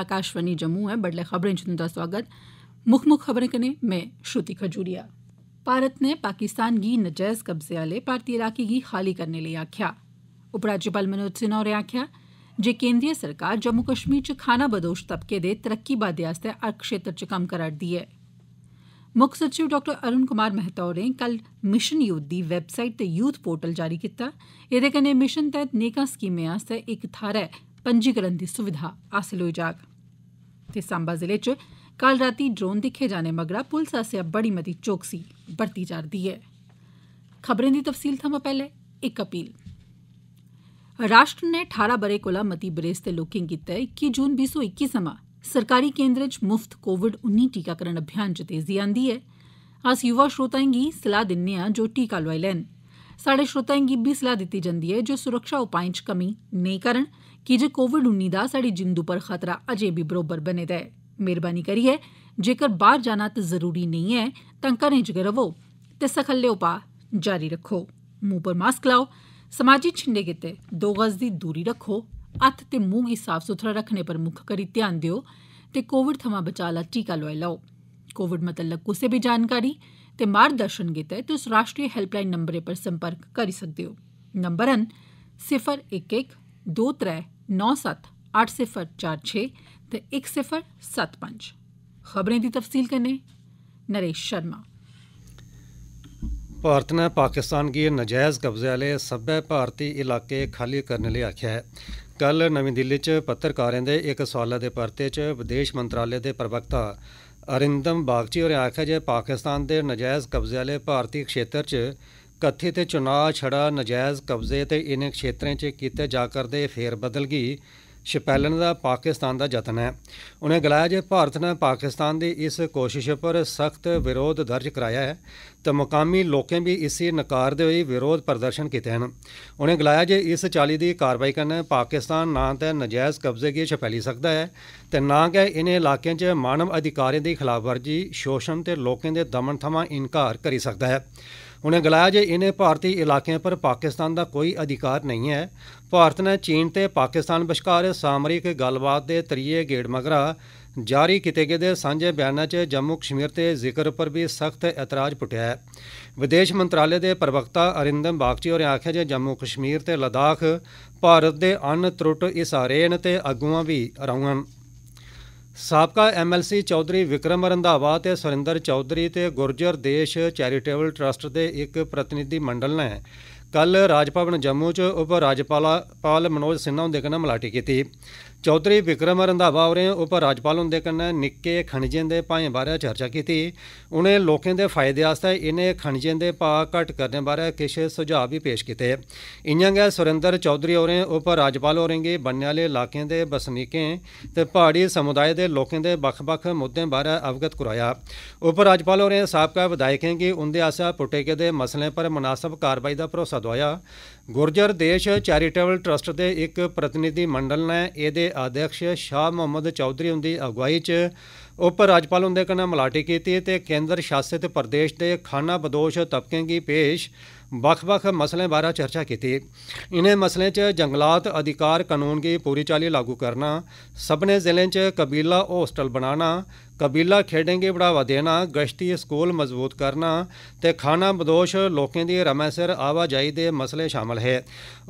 आकाशवाणी जम्मू ऐ बडले खबरें च तुंदा स्वागत मुक्ख मुक्ख खबरें कन्नै में श्रुति खजूरिया भारत ने पाकिस्तान गी नजैज कब्जे आले भारतीय इलाके गी खाली करने लेई आक्खेआ उपराज्यपाल मनोज सिन्हा होरें आक्खेआ जे केंद्रीय सरकार जम्मू कश्मीर च खाना बदोश तबके दे तरक्की बाद्दे आस्तै हर क्षेत्र च कम्म करा'रदी ऐ मुक्ख सचिव डाक्टर अरुण कुमार मेहता होरें कल मिशन यूथ दी वैबसाईट ते यूथ पोर्टल जारी कीता एह्दे कन्नै मिशन तैह्त नेकां स्कीमें आस्तै इक थाहरै पंजीकरण दी सुविधा हासल होई जाग ते साम्बा जिले च कल राती ड्रोन दिक्खे जाने मगरा पुलस आस्सेआ बड़ी मती चौकसी बरती जा'रदी ऐ राष्ट्र ने ठारां ब'रे कोला मती बरेस दे लोकें गितै इक्की जून बीह् सौ इक्की थमां सरकारी केन्द्रें च मुफ्त कोविड उन्नी टीकाकरण अभियान च तेजी आंदी ऐ अस युवा श्रोताएं गी सलाह दिन्ने आं जो टीका लोआई लैन स्हाड़े श्रोताएं गी इब्बी सलाह दित्ती जंदी ऐ जे ओ सुरक्षा उपाएं च कमी नेईं करन कीजे कोविड उन्नी दा स्हाड़ी जिंदू पर खतरा अजें बी बरोबर बने दा ऐ मेहरबानी करियै जेकर बाहर जाना जरूरी नेईं ऐ तां घरें च गै रवो ते सखल्ले उपाऽ जारी रक्खो मुंह पर मास्क लाओ समाजिक छिंडे गितै दो गज दी दूरी रक्खो हत्थ ते मुंह गी साफ सुथरा रक्खने पर मुक्ख करी ध्यान देओ ते कोविड थमां बचाऽ आला टीका लोआई लैओ कोविड मतल्लक कुसै बी जानकारी ते मार्गदर्शन गितै तुस राश्ट्रीय हैल्पलाइन नम्बरें पर संपर्क करी सकदे ओ नम्बर न सिफर इक इक दो त्रै नौ सत्त अट्ठ सिफर चार छे ते इक सिफर सत्त पंज खबरें दी तफसील कन्नै नरेश शर्मा भारत नै पाकिस्तान गी नजैज कब्जे आह्ले सब्बै भारती इलाके खाली करने लेई आखेआ ऐ कल नमीं दिल्ली च पत्रकारें दे इक सोआलै दे परते च विदेश मंत्रालय दे प्रवक्ता ਅਰਿੰਦਮ ਬਾਗਚੀ ਹੋਰੇ ਆਖਿਆ ਜੇ ਪਾਕਿਸਤਾਨ ਦੇ ਨਜਾਇਜ਼ ਕਬਜ਼ੇ ਵਾਲੇ ਭਾਰਤੀ ਖੇਤਰ 'ਚ ਕਥਿਤ ਚੁਨਾਅ ਛੜਾ ਨਜਾਇਜ਼ ਕਬਜ਼ੇ ਤੇ ਇਨ ਖੇਤਰਾਂ 'ਚ ਕੀਤੇ ਜਾ ਕਰਦੇ ਫੇਰ ਬਦਲ ਗਈ ਛਪੈਲਣ ਦਾ ਪਾਕਿਸਤਾਨ ਦਾ ਯਤਨ ਹੈ ਉਹਨੇ ਗਲਾਇਆ ਜੇ ਭਾਰਤ ਨੇ ਪਾਕਿਸਤਾਨ ਦੀ ਇਸ ਕੋਸ਼ਿਸ਼ ਪਰ ਸਖਤ ਵਿਰੋਧ ਦਰਜ ਕਰਾਇਆ ਹੈ ਤਾਂ ਮੁਕਾਮੀ ਲੋਕਾਂ ਵੀ ਇਸੇ ਨਕਾਰ ਦੇ ਹੋਏ ਵਿਰੋਧ ਪ੍ਰਦਰਸ਼ਨ ਕੀਤੇ ਹਨ ਉਹਨੇ ਗਲਾਇਆ ਜੇ ਇਸ ਚਾਲੀ ਦੀ ਕਾਰਵਾਈ ਕਰਨ ਪਾਕਿਸਤਾਨ ਨਾ ਤਾਂ ਨਜਾਇਜ਼ ਕਬਜ਼ੇ ਕੀ ਛਪੈਲੀ ਸਕਦਾ ਹੈ ਤੇ ਨਾ ਕਿ ਇਹਨੇ ਇਲਾਕਿਆਂ 'ਚ ਮਾਨਵ ਅਧਿਕਾਰਾਂ ਦੀ ਖਿਲਾਫਵਰਜੀ ਸ਼ੋਸ਼ਣ ਤੇ ਲੋਕਾਂ ਦੇ ਦਮਨ ਥਮਾ ਇਨਕਾਰ ਕਰੀ ਸਕਦਾ ਹੈ ਉਨੇ ਗਲਾਇਆ ਜੇ ਇਹਨੇ ਭਾਰਤੀ ਇਲਾਕਿਆਂ ਪਰ ਪਾਕਿਸਤਾਨ ਦਾ ਕੋਈ ਅਧਿਕਾਰ ਨਹੀਂ ਹੈ ਭਾਰਤ ਨੇ ਚੀਨ ਤੇ ਪਾਕਿਸਤਾਨ ਵਿਚਕਾਰ ਸਾਮਰਿਕ ਗੱਲਬਾਤ ਦੇ ਤਰੀਏ ਗੇੜ ਮਗਰਾ ਜਾਰੀ ਕੀਤੇ ਗਏ ਦੇ ਸਾਂਝੇ ਬਿਆਨਾਂ 'ਚ ਜੰਮੂ ਕਸ਼ਮੀਰ ਤੇ ਜ਼ਿਕਰ ਉੱਪਰ ਵੀ ਸਖਤ ਇਤਰਾਜ਼ ਪੁੱਟਿਆ ਹੈ ਵਿਦੇਸ਼ ਮੰਤਰਾਲੇ ਦੇ ਪ੍ਰਵਕਤਾ ਅਰਿੰਦਮ ਬਾਗਚੀ ਹੋਰੇ ਆਖਿਆ ਜੇ ਜੰਮੂ ਕਸ਼ਮੀਰ ਤੇ ਲਦਾਖ ਭਾਰਤ ਦੇ ਅਨਤ੍ਰੁੱਟ ਇਸਾਰੇ ਨੇ ਤੇ ਅਗੂਆਂ ਵੀ ਰਹਾਂਗੇ ਸਾਬਕਾ ਐਮਐਲਸੀ ਚੌਧਰੀ ਵਿਕਰਮ ਰੰਧਾਵਾ ਤੇ ਸੁਰਿੰਦਰ ਚੌਧਰੀ ਤੇ ਗੁਰਜਰ ਦੇਸ਼ ਚੈਰੀਟੇਬਲ ਟਰਸਟ ਦੇ ਇੱਕ ਪ੍ਰਤੀਨਿਧੀ ਮੰਡਲ ਨੇ ਕੱਲ ਰਾਜ ਭਵਨ ਜੰਮੂ 'ਚ ਉਪ ਰਾਜਪਾਲ ਪਾਲ ਮਨੋਜ ਸਿੰਘ ਹੁੰਦੇ ਕਨ ਮਲਾਟੀ ਕੀਤੀ ਚੌਧਰੀ ਵਿਕਰਮ ਰੰਧਾਵਾ ਹੋਰੇ ਉਪ ਰਾਜਪਾਲ ਹੁੰਦੇ ਕਨ ਨਿੱਕੇ ਖਣਜੇ ਦੇ ਭਾਏ ਬਾਰੇ ਚਰਚਾ ਕੀਤੀ ਉਹਨੇ ਲੋਕਾਂ ਦੇ ਫਾਇਦੇ ਆਸਤੇ ਇਹਨੇ ਖਣਜੇ ਦੇ ਪਾ ਘਟ ਕਰਨ ਬਾਰੇ ਕਿਛ ਸੁਝਾਅ ਵੀ ਪੇਸ਼ ਕੀਤੇ ਇੰਜਾਂ ਗਿਆ ਸੁਰਿੰਦਰ ਚੌਧਰੀ ਹੋਰੇ ਉਪ ਰਾਜਪਾਲ ਹੋਰੇਗੇ ਬੰਨ ਵਾਲੇ ਇਲਾਕਿਆਂ ਦੇ ਬਸਨੀਕਾਂ ਤੇ ਪਹਾੜੀ ਸਮੁਦਾਇ ਦੇ ਲੋਕਾਂ ਦੇ ਬਖ ਬਖ ਮੁੱਦੇ ਬਾਰੇ ਅਵਗਤ ਕਰਾਇਆ ਉਪ ਰਾਜਪਾਲ ਹੋਰੇ ਸਾਬਕਾ ਵਿਧਾਇਕ ਵਿਧਾਇਕਾਂ ਕੀ ਦੇ ਆਸਾ ਪੁੱਟੇ ਕੇ ਦੇ ਮਸਲੇ ਪਰ ਮناسب ਕਾਰਵਾਈ ਦਾ ਭਰੋਸਾ ਭਰੋਸਾ ਦਵਾਇਆ ਗੁਰਜਰ ਦੇਸ਼ ਚੈਰੀਟੇਬਲ ਟਰਸਟ ਦੇ ਇੱਕ ਪ੍ਰਤੀਨਿਧੀ ਮੰਡਲ ਨੇ ਇਹਦੇ ਅਧਿਕਸ਼ ਸ਼ਾਹ ਮੁਹੰਮਦ ਚੌਧਰੀ ਹੁੰਦੀ ਅਗਵਾਈ 'ਚ ਉਪ ਰਾਜਪਾਲ ਹੁੰਦੇ ਕਨਾ ਮਲਾਟੀ ਕੀਤੀ ਤੇ ਕੇਂਦਰ ਸ਼ਾਸਿਤ ਪ੍ਰਦੇਸ਼ ਦੇ ਖਾਨਾ ਬਦੋਸ਼ ਤਪਕੇ ਦੀ ਪੇਸ਼ ਵੱਖ-ਵੱਖ ਮਸਲੇ ਬਾਰੇ ਚਰਚਾ ਕੀਤੀ ਇਨੇ ਮਸਲੇ 'ਚ ਜੰਗਲਾਤ ਅਧਿਕਾਰ ਕਾਨੂੰਨ ਦੀ ਪੂਰੀ ਚਾਲੀ ਲਾਗੂ ਕਰਨਾ ਸਭਨੇ ਜ਼ਿਲ੍ਹੇ 'ਚ ਕਬੀਲਾ ਹੋਸਟਲ ਬਣਾਉਣਾ ਕਬੀਲਾ ਕੇ ਬੜਾਵਾ ਦੇਣਾ ਗਸ਼ਤੀ ਸਕੂਲ ਮਜ਼ਬੂਤ ਕਰਨਾ ਤੇ ਖਾਣਾ ਬਦੋਸ਼ ਲੋਕਾਂ ਦੀ ਰਮੈਸਰ ਆਵਾਜਾਈ ਦੇ ਮਸਲੇ ਸ਼ਾਮਲ ਹੈ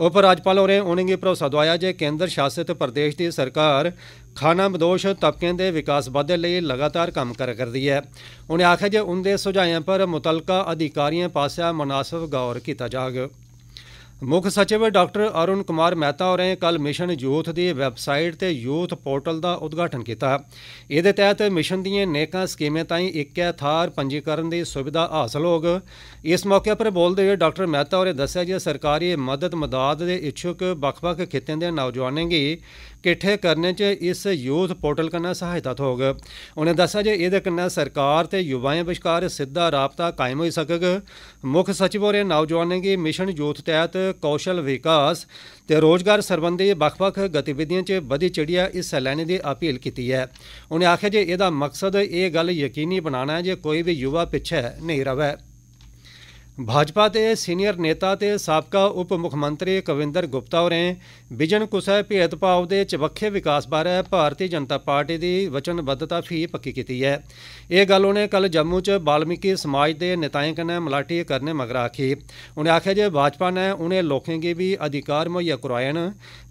ਉਪ ਰਾਜਪਾਲ ਹੋਰੇ ਉਨ੍ਹਾਂ ਭਰੋਸਾ ਦਵਾਇਆ ਜੇ ਕੇਂਦਰ ਸ਼ਾਸਿਤ ਪ੍ਰਦੇਸ਼ ਦੀ ਸਰਕਾਰ ਖਾਣਾ ਬਦੋਸ਼ ਤਬਕਿਆਂ ਦੇ ਵਿਕਾਸ ਵਾਧੇ ਲਈ ਲਗਾਤਾਰ ਕੰਮ ਕਰ ਕਰਦੀ ਹੈ ਉਹਨੇ ਆਖਿਆ ਜੇ ਉਹਦੇ ਸੁਝਾਇਆਂ ਪਰ ਮੁਤਲਕਾ ਅਧਿਕਾਰੀਆਂ ਪਾਸਿਆ ਮناسب ਗੌਰ ਕੀਤਾ ਜਾਗ ਮੁੱਖ ਸਚਿਵ ਡਾਕਟਰ ਅਰੁਣ ਕੁਮਾਰ ਮਹਿਤਾ ਹੋਰੇ ਕੱਲ ਮਿਸ਼ਨ ਯੂਥ ਦੀ ਵੈਬਸਾਈਟ ਤੇ ਯੂਥ ਪੋਰਟਲ ਦਾ ਉਦਘਾਟਨ ਕੀਤਾ ਇਹਦੇ ਤਹਿਤ ਮਿਸ਼ਨ ਦੀਆਂ ਨੇਕਾਂ ਸਕੀਮਾਂ ਤਾਈਂ ਇੱਕੇ ਥਾਰ ਪੰਜੀਕਰਨ ਦੀ ਸੁਵਿਧਾ ਹਾਸਲ ਹੋਗ ਇਸ ਮੌਕੇ ਪਰ ਬੋਲਦੇ ਹੋਏ ਡਾਕਟਰ ਮਹਿਤਾ ਹੋਰੇ ਦੱਸਿਆ ਜੀ ਸਰਕਾਰੀ ਮਦਦ ਮਦਦ ਦੇ ਇਛੁਕ ਵੱਖ-ਵੱਖ ਖੇਤਿਆਂ ਦੇ ਨੌਜਵਾਨਾਂ ਗੀ ਇਕੱਠੇ ਕਰਨੇ 'ਚ ਇਸ ਯੂਥ ਪੋਰਟਲ ਕੰਨਾ ਸਹਾਇਤਾ ਥੋਗ ਉਹਨੇ ਦੱਸਿਆ ਜੇ ਇਹਦੇ ਕੰਨਾ ਸਰਕਾਰ ਤੇ ਯੁਵਾਵਾਂ ਵਿਚਕਾਰ ਸਿੱਧਾ ਰਾਬਤਾ ਕਾਇਮ ਹੋ ਸਕਗ ਮੁੱਖ ਸਚਿਵ ਹੋਰੇ ਨੌਜਵਾਨਾਂ ਗੀ ਮਿਸ਼ਨ ਯੂਥ ਤਹਿਤ ਕੌਸ਼ਲ ਵਿਕਾਸ ਤੇ ਰੋਜ਼ਗਾਰ ਸਰਬੰਧੀ ਵੱਖ-ਵੱਖ ਗਤੀਵਿਧੀਆਂ 'ਚ ਵਧੀ ਚੜੀਆ ਇਸ ਸੈਲਾਨੀ ਦੀ ਅਪੀਲ ਕੀਤੀ ਹੈ ਉਹਨੇ ਆਖਿਆ ਜੇ ਇਹਦਾ ਮਕਸਦ ਇਹ ਗੱਲ ਯਕੀਨੀ ਬਣਾਉਣਾ ਹੈ ਜੇ ਕੋਈ ਵੀ ਯੁਵਾ ਪਿੱਛੇ ਨਹੀਂ ਰਵੇ ਭਾਜਪਾ ਦੇ ਸੀਨੀਅਰ ਨੇਤਾ ਤੇ ਸਾਬਕਾ ਉਪ ਮੁੱਖ ਮੰਤਰੀ ਕਵਿੰਦਰ ਗੁਪਤਾ ਹੋਰੇ ਵਿਜਨ ਕੁਸਾ ਭੇਦਭਾਵ ਦੇ ਚਵੱਖੇ ਵਿਕਾਸ ਬਾਰੇ ਭਾਰਤੀ ਜਨਤਾ ਪਾਰਟੀ ਦੀ ਵਚਨਬੱਧਤਾ ਫੀ ਪੱਕੀ ਕੀਤੀ ਹੈ ਇਹ ਗੱਲ ਉਹਨੇ ਕੱਲ ਜੰਮੂ 'ਚ ਬਾਲਮਿਕੀ ਸਮਾਜ ਦੇ ਨੇਤਾਈ ਕਨੇ ਮਲਾਟੀ ਕਰਨੇ ਮਗਰਾ ਆਖੀ ਉਹਨੇ ਆਖਿਆ ਜੇ ਭਾਜਪਾ ਨੇ ਉਹਨੇ ਲੋਕਾਂ ਦੇ ਵੀ ਅਧਿਕਾਰ ਮੁਹੱਈਆ ਕਰਾਇਣ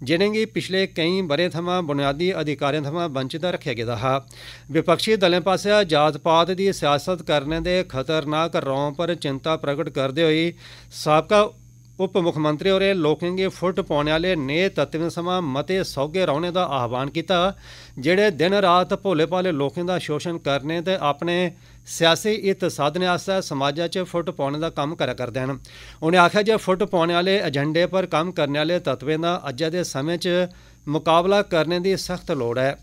ਜਿਨ੍ਹਾਂ ਦੀ ਪਿਛਲੇ ਕਈ ਬਰੇ ਥਮਾ ਬੁਨਿਆਦੀ ਅਧਿਕਾਰਾਂ ਥਮਾ ਵੰਚਿਤ ਰੱਖਿਆ ਗਿਆ ਹਾ ਵਿਪਖਸ਼ੀ ਦਲਾਂ ਪਾਸੇ ਜਾਤ ਪਾਤ ਦੀ ਸਿਆਸਤ ਕਰਨ ਦੇ ਖਤਰਨਾਕ ਰੌਂ ਪਰ ਚਿੰਤਾ ਪ੍ਰਗਟ ਕਰਦੇ ਹੋਏ ਸਾਬਕਾ ਉਪ ਮੁੱਖ ਮੰਤਰੀ ਹੋਰੇ ਲੋਕਾਂ ਦੇ ਫੁੱਟ ਪਾਉਣ ਵਾਲੇ ਨੇ ਤਤਵੇਂ ਸਮਾ ਮਤੇ ਸੌਗੇ ਰਹਿਣੇ ਦਾ ਆਹਵਾਨ ਕੀਤਾ ਜਿਹੜੇ ਦਿਨ ਰਾਤ ਭੋਲੇ ਪਾਲੇ ਲੋਕਾਂ ਦਾ ਸ਼ੋਸ਼ਣ ਕਰਨੇ ਤੇ ਆਪਣੇ ਸਿਆਸੀ ਇਤ ਸਾਧਨੇ ਆਸਤੇ ਸਮਾਜਾ ਚ ਫੁੱਟ ਪਾਉਣ ਦਾ ਕੰਮ ਕਰਿਆ ਕਰਦੇ ਹਨ ਉਹਨੇ ਆਖਿਆ ਜੇ ਫੁੱਟ ਪਾਉਣ ਵਾਲੇ ਏਜੰਡੇ ਪਰ ਕੰਮ ਕਰਨ ਵਾਲੇ ਤਤਵੇਂ ਦਾ ਅੱਜ ਦੇ ਸਮੇਂ ਚ ਮੁਕਾਬਲਾ ਕਰਨ ਦੀ ਸਖਤ ਲੋੜ ਹੈ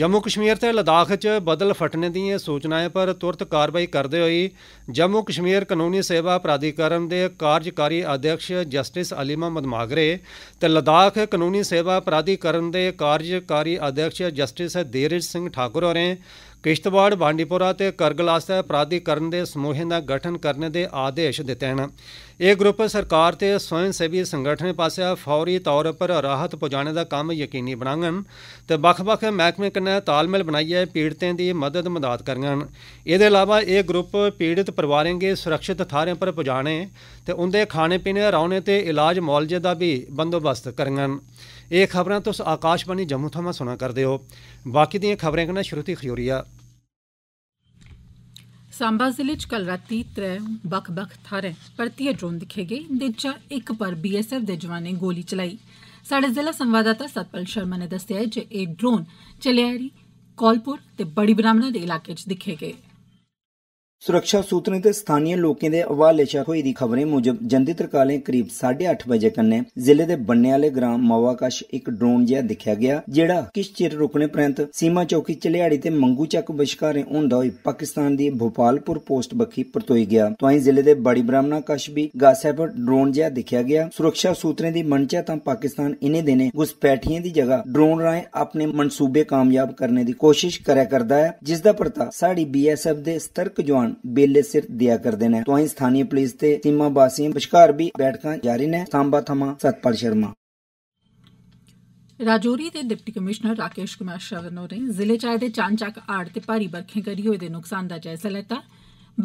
ਜੰਮੂ ਕਸ਼ਮੀਰ ਤੇ ਲਦਾਖ 'ਚ ਬਦਲ ਫਟਣੇ ਦੀਆਂ ਸੂਚਨਾਵਾਂ ਪਰ ਤੁਰਤ ਕਾਰਵਾਈ ਕਰਦੇ ਹੋਏ ਜੰਮੂ ਕਸ਼ਮੀਰ ਕਾਨੂੰਨੀ ਸੇਵਾ ਪ੍ਰਾਧਿਕਰਨ ਦੇ ਕਾਰਜਕਾਰੀ ਅਧਿਕਸ਼ ਜਸਟਿਸ ਅਲੀ ਮਹਿਮਦ ਮਾਗਰੇ ਤੇ ਲਦਾਖ ਕਾਨੂੰਨੀ ਸੇਵਾ ਪ੍ਰਾਧਿਕਰਨ ਦੇ ਕਾਰਜਕਾਰੀ ਅਧਿਕਸ਼ ਜਸਟਿਸ ਦੇਰਜ ਸਿੰਘ ਠਾਕੁਰ ਹੋਰੇ ਕਿਸ਼ਤਵਾੜ ਬਾਂਡੀਪੁਰਾ ਤੇ ਆਸਤੇ ਅਪਰਾਧੀਕਰਨ ਦੇ ਸਮੂਹਾਂ ਦਾ ਗਠਨ ਕਰਨ ਦੇ ਆਦੇਸ਼ ਦਿੱਤੇ ਹਨ ਇਹ ਗਰੁੱਪ ਸਰਕਾਰ ਤੇ ਸਵੈਨ ਸੇਵੀ ਸੰਗਠਨ ਪਾਸਿਆ ਫੌਰੀ ਤੌਰ ਉੱਪਰ ਰਾਹਤ ਪਹੁੰਚਾਉਣ ਦਾ ਕੰਮ ਯਕੀਨੀ ਬਣਾਉਣ ਤੇ ਵੱਖ-ਵੱਖ ਮਹਿਕਮੇ ਕੰਨਾਂ ਤਾਲਮੇਲ ਬਣਾਈਏ ਪੀੜਤਾਂ ਦੀ ਮਦਦ ਮਦਦ ਕਰਨ ਇਹਦੇ ਇਲਾਵਾ ਇਹ ਗਰੁੱਪ ਪੀੜਿਤ ਪਰਿਵਾਰਾਂ ਦੇ ਸੁਰੱਖਿਅਤ ਥਾਰਿਆਂ ਪਰ ਪਹੁੰਚਾਣੇ ਤੇ ਉਹਦੇ ਖਾਣੇ ਪੀਣੇ ਰੌਣੇ ਤੇ ਇਲਾਜ ਮੌਲਜੇ ਦਾ ਵੀ ਬੰਦੋਬਸਤ ਕਰਨਗਣ ਇਹ ਖਬਰਾਂ ਤੁਸੀਂ ਆਕਾਸ਼ਵਾਣੀ ਜੰਮੂ ਤੋਂ ਸੁਣਾ ਕਰਦੇ ਹੋ ਬਾਕੀ ਦੀਆਂ ਖਬਰਾਂ ਕਨਾ ਸ਼ਰੂਤੀ ਖਿਓਰੀਆ ਸਾਂਬਾ ਜ਼ਿਲ੍ਹੇ ਚ ਕੱਲ ਰਾਤੀ ਤਰੇ ਬਖ ਬਖ ਥਾਰੇ ਪਰਤੀ ਡਰੋਨ ਦਿਖੇ ਗਏ ਦਿੱਚਾ ਇੱਕ ਪਰ ਬੀਐਸਐਫ ਦੇ ਜਵਾਨੇ ਗੋਲੀ ਚਲਾਈ ਸਾਡੇ ਜ਼ਿਲ੍ਹਾ ਸੰਵਾਦਦਾਤਾ ਸਤਪਲ ਸ਼ਰਮਾ ਨੇ ਦੱਸਿਆ ਹੈ ਕਿ ਇਹ ਡਰੋਨ ਚਲਿਆਰੀ ਕੋਲਪੁਰ ਤੇ ਬੜੀ ਬ੍ਰਾਹਮਣਾ ਦੇ ਇਲਾਕੇ ਚ ਦਿਖੇ ਗਏ ਸੁਰੱਖਿਆ ਸੂਤਰਾਂ ਤੇ ਸਥਾਨੀ ਲੋਕਾਂ ਦੇ ਹਵਾਲੇ ਚ ਹੋਈ ਦੀ ਖਬਰੇ ਮੁਜਬ ਜੰਦੀ ਤਰਕਾਲੇ ਕਰੀਬ 8:30 ਵਜੇ ਕੰਨੇ ਜ਼ਿਲ੍ਹੇ ਦੇ ਬੰਨੇ ਵਾਲੇ ਗ੍ਰਾਮ ਮਵਾਕਸ਼ ਇੱਕ ਡਰੋਨ ਜਿਹਾ ਦਿਖਿਆ ਗਿਆ ਜਿਹੜਾ ਕਿਸ ਚਿਰ ਰੁਕਣੇ ਪ੍ਰੰਤ ਸੀਮਾ ਚੌਕੀ ਚਲਿਆੜੀ ਤੇ ਮੰਗੂ ਚੱਕ ਵਿਚਕਾਰੇ ਹੁੰਦਾ ਹੋਈ ਪਾਕਿਸਤਾਨ ਦੀ ਭੋਪਾਲਪੁਰ ਪੋਸਟ ਬੱਖੀ ਪਰਤੋਈ ਗਿਆ ਤਵਾਈ ਜ਼ਿਲ੍ਹੇ ਦੇ ਬੜੀ ਬ੍ਰਾਹਮਣਾ ਕਸ਼ ਵੀ ਗਾਸੈਪਰ ਡਰੋਨ ਜਿਹਾ ਦਿਖਿਆ ਗਿਆ ਸੁਰੱਖਿਆ ਸੂਤਰਾਂ ਦੀ ਮਨਚਾ ਤਾਂ ਪਾਕਿਸਤਾਨ ਇਨੇ ਦਿਨੇ ਗੁਸਪੈਠੀਆਂ ਦੀ ਜਗ੍ਹਾ ਡਰੋਨ ਰਾਏ ਆਪਣੇ ਮਨਸੂਬੇ ਕਾਮਯਾਬ ਕਰਨ ਦੀ ਕੋਸ਼ਿਸ਼ ਕਰਿਆ ਕਰਦਾ ਹੈ ਜਿਸ ਦਾ ਪਰਤਾ ਸਾਡੀ ਬੀਐਸਐਫ ਦੇ ਸਤਰਕ ਜਵਾਨ बेले सिर दिया कर देना है तो स्थानीय पुलिस ते सीमा वासियों बचकार भी बैठक जारी ने सांबा थमा सतपाल शर्मा राजौरी दे डिप्टी कमिश्नर राकेश कुमार शरण होरें जिले च आए दे चानचक्क हाड़ ते भारी बरखें करी होए दे नुकसान दा जायजा लैता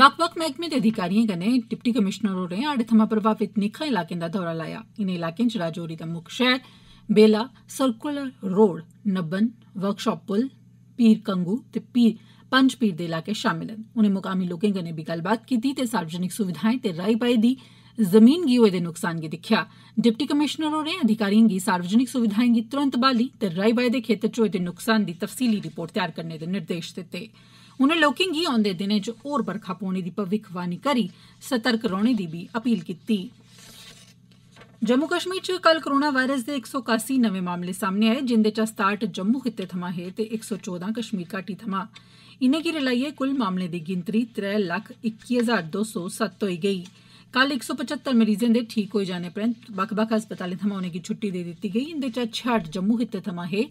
बक्ख बक्ख मैह्कमें दे अधिकारिएं कन्नै डिप्टी कमिश्नर होरें हाड़ थमां प्रभावित निक्का इलाकें दा दौरा लाया इनें इलाकें च राजौरी दा मुक्ख शहर बेला सर्कुलर रोड नब्बन वर्कशाप पुल पीर कंगू ते पीर पंजपीर दे इलाके शामल न उनें मुकामी लोकें कन्नै बी गल्लबात कीती ते सार्वजनिक सुविधाएं ते राई बाई दी जमीन गी होए दे नुक्सान गी दिक्खेआ डिप्टी कमीशनर होरें अधिकारिएं गी सार्वजनिक सुविधाएं गी तुरत ब्हाली ते राई बाई दे खेत्तर च होए दे नुक्सान दी तफसीली रिपोर्ट तैयार करने दे निर्देश दित्ते उनें लोकें गी औंदे दिनें च होर बरखा पौने दी भविक्खवाणी करी सतर्क रौह्ने दी बी अपील कीती जम्मू कश्मीर च कल कोरोना वायरस दे इक सौ कासी नमें मामले सामने आए जिंदे चा सताहठ जम्मू खित्ते थमां हे ते इक सौ चौदां कश्मीर घाटी थमां इ'नेंगी रलाइयै कुल मामलें दी गिनतरी त्रै लक्ख इक्की हजार दो सौ सत्त होई गेई कल इक सौ पचत्तर मरीजें दे ठीक होई जाने परैन्त बक्ख बक्ख अस्पतालें थमां उनेंगी छुट्टी देई दित्ती गेई इंदे चा छेआट जम्मू खित्ते थमां हे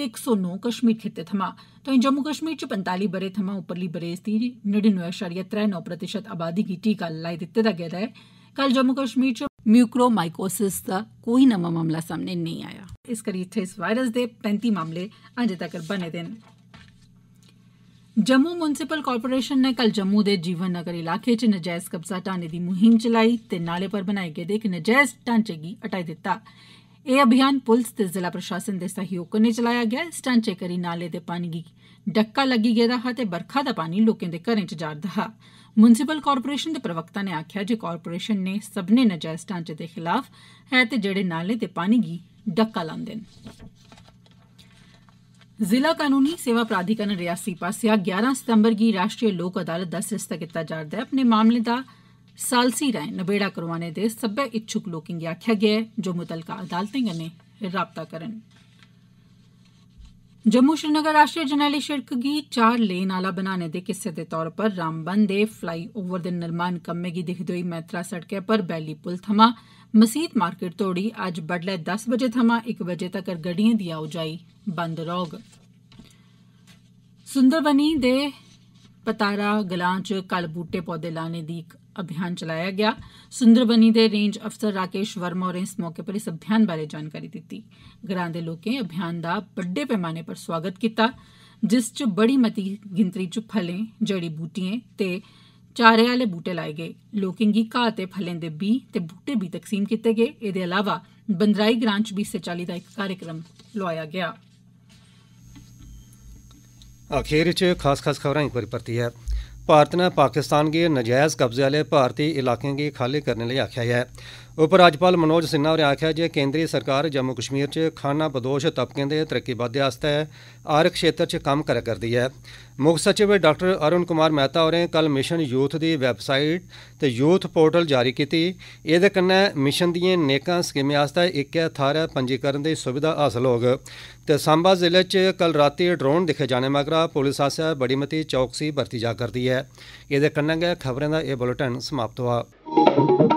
ते इक सौ नौ कश्मीर खित्ते थमां तोआई जम्मू कश्मीर च पंजताली ब'रे थमां उप्परली बरेस दी नड़िनुए अशारिया त्रै नौ प्रतिशत अबादी गी टीका लाई दित्ता गेदा ऐ कल जम्मू कश्मीर च म्यूकोरमाइकोसिस दा कोई नमां मामला सामने नेईं आया इस करी इत्थें इस वायरस दे पैंती मामले अजें तक्कर बने दे न ਜੰਮੂ ਮਿਉਂਸੀਪਲ ਕਾਰਪੋਰੇਸ਼ਨ ਨੇ ਕੱਲ ਜੰਮੂ ਦੇ ਜੀਵਨ ਨਗਰ ਇਲਾਕੇ 'ਚ ਨਜਾਇਜ਼ ਕਬਜ਼ਾ ਢਾਣੇ ਦੀ ਮੁਹਿੰਮ ਚਲਾਈ ਤੇ ਨਾਲੇ ਪਰ ਬਣਾਏ ਗਏ ਦੇਖ ਨਜਾਇਜ਼ ਟਾਂਚੇ ਗੀ ਹਟਾਈ ਦਿੱਤਾ ਇਹ ਅਭਿਆਨ ਪੁਲਿਸ ਤੇ ਜ਼ਿਲ੍ਹਾ ਪ੍ਰਸ਼ਾਸਨ ਦੇ ਸਹਿਯੋਗ ਨਾਲ ਚਲਾਇਆ ਗਿਆ ਇਸ ਢਾਂਚੇ ਕਰੀ ਨਾਲੇ ਦੇ ਪਾਣੀ ਦੀ ਡੱਕਾ ਲੱਗੀ ਗਿਆ ਰਹਾ ਤੇ ਬਰਖਾ ਦਾ ਪਾਣੀ ਲੋਕਾਂ ਦੇ ਘਰਾਂ 'ਚ ਜਾ ਰਿਹਾ ਮਿਉਂਸੀਪਲ ਕਾਰਪੋਰੇਸ਼ਨ ਦੇ ਪ੍ਰਵਕਤਾ ਨੇ ਆਖਿਆ ਜੇ ਕਾਰਪੋਰੇਸ਼ਨ ਨੇ ਸਭ ਨੇ ਨਜਾਇਜ਼ ਟਾਂਚੇ ਦੇ ਖਿਲਾਫ ਹੈ ਤੇ ਜਿਹੜੇ ਨਾਲੇ ਦੇ ਪਾਣੀ ਦੀ ਡੱਕਾ ਲਾਉਂਦੇ ਨੇ जिला कनूनी सेवा प्राधिकरण रियासी पास्सेआ ग्यारां सितम्बर गी राष्ट्रीय लोक अदालत दा सरिस्ता कीता जा'रदा ऐ अपने मामलें दा सालसी राएं नबेड़ा करोआने दे सब्बै इच्छुक लोकें गी आखेआ गेआ ऐ जे ओह् मुतलका अदालतें कन्नै राबता करन जम्मू श्रीनगर राष्ट्रीय जरनैली सिड़क गी चार लेन आला बनाने दे हिस्से दे तौर उप्पर रामबन दे फ्लाई ओवर दे निर्माण कम्मै गी दिक्खदे होई मैत्रा सड़कै पर बैली पुल थमां मसीत मार्किट तोड़ी अज्ज बड्डलै दस बजे थमां इक बजे तक्कर गड्डिएं दी आओजाई बंद रौह्ग ਪਤਾਰਾ ਗਲਾਂ 'ਚ ਕਲ ਬੂਟੇ ਪੌਦੇ ਲਾਣੇ ਦੀ ਇੱਕ ਅਭਿਆਨ ਚਲਾਇਆ ਗਿਆ ਸੁੰਦਰਬਨੀ ਦੇ ਰੇਂਜ ਅਫਸਰ ਰਾਕੇਸ਼ ਵਰਮਾ ਹੋਰੇ ਇਸ ਮੌਕੇ ਪਰ ਇਸ ਅਭਿਆਨ ਬਾਰੇ ਜਾਣਕਾਰੀ ਦਿੱਤੀ ਗ੍ਰਾਂ ਦੇ ਲੋਕਾਂ ਨੇ ਅਭਿਆਨ ਦਾ ਵੱਡੇ ਪੈਮਾਨੇ 'ਤੇ ਸਵਾਗਤ ਕੀਤਾ ਜਿਸ 'ਚ ਬੜੀ ਮਤੀ ਗਿਣਤੀ 'ਚ ਫਲੇ ਜੜੀ ਬੂਟੀਆਂ ਤੇ ਚਾਰੇ ਵਾਲੇ ਬੂਟੇ ਲਾਏ ਗਏ ਲੋਕਾਂ ਦੀ ਘਾਹ ਤੇ ਫਲਾਂ ਦੇ ਬੀ ਤੇ ਬੂਟੇ ਵੀ ਤਕਸੀਮ ਕੀਤੇ ਗਏ ਇਹਦੇ ਇਲਾਵਾ ਬੰਦਰਾਈ ਗ੍ਰਾਂਚ ਵੀ ਸੇ ਚਾਲੀ ਦਾ ਇੱਕ ਕਾਰਜਕ੍ਰਮ ਲਵਾਇਆ ਗਿਆ ਅਖੀਰ ਵਿੱਚ ਖਾਸ-ਖਾਸ ਖਬਰਾਂ ਇੱਕ ਵਾਰੀ ਪਰਤੀ ਹੈ ਭਾਰਤ ਨੇ ਪਾਕਿਸਤਾਨ ਦੇ ਨਜਾਇਜ਼ ਕਬਜ਼ੇ ਵਾਲੇ ਭਾਰਤੀ ਇਲਾਕਿਆਂ ਦੀ ਖਾਲੀ ਕਰਨ ਲਈ ਆਖਿਆ ਹੈ ਉਪ ਰਾਜਪਾਲ ਮਨੋਜ ਸਿन्हा ਹੋਰ ਆਖਿਆ ਜੇ ਕੇਂਦਰੀ ਸਰਕਾਰ ਜੰਮੂ ਕਸ਼ਮੀਰ 'ਚ ਖਾਨਾ ਬਦੋਸ਼ ਤਬਕਿਆਂ ਦੇ ਤਰੱਕੀ ਵਾਧੇ ਵਾਸਤੇ ਆਰਕ ਖੇਤਰ 'ਚ ਕੰਮ ਕਰ ਕਰਦੀ ਹੈ ਮੁੱਖ ਸਚਿਵ ਡਾਕਟਰ ਅਰੁਣ ਕੁਮਾਰ ਮਹਿਤਾ ਹੋਰੇ ਕੱਲ ਮਿਸ਼ਨ ਯੂਥ ਦੀ ਵੈਬਸਾਈਟ ਤੇ ਯੂਥ ਪੋਰਟਲ ਜਾਰੀ ਕੀਤੀ ਇਹਦੇ ਕੰਨੇ ਮਿਸ਼ਨ ਦੀਆਂ ਨੇਕਾਂ ਸਕੀਮਾਂ ਵਾਸਤੇ ਇੱਕੇ ਥਾਰ ਪੰਜੀਕਰਨ ਦੀ ਸੁਵਿਧਾ ਹਾਸਲ ਹੋਗ ਤੇ ਸਾਂਬਾ ਜ਼ਿਲ੍ਹੇ 'ਚ ਕੱਲ ਰਾਤੀ ਡਰੋਨ ਦਿਖੇ ਜਾਣੇ ਮਗਰਾ ਪੁਲਿਸ ਆਸਿਆ ਬੜੀ ਮਤੀ ਚੌਕਸੀ ਵਰਤੀ ਜਾ ਕਰਦੀ ਹੈ ਇਹਦੇ ਗਿਆ ਖਬਰਾਂ ਦਾ ਇਹ ਬੁਲੇਟਿਨ ਸਮਾਪਤ ਹੋਆ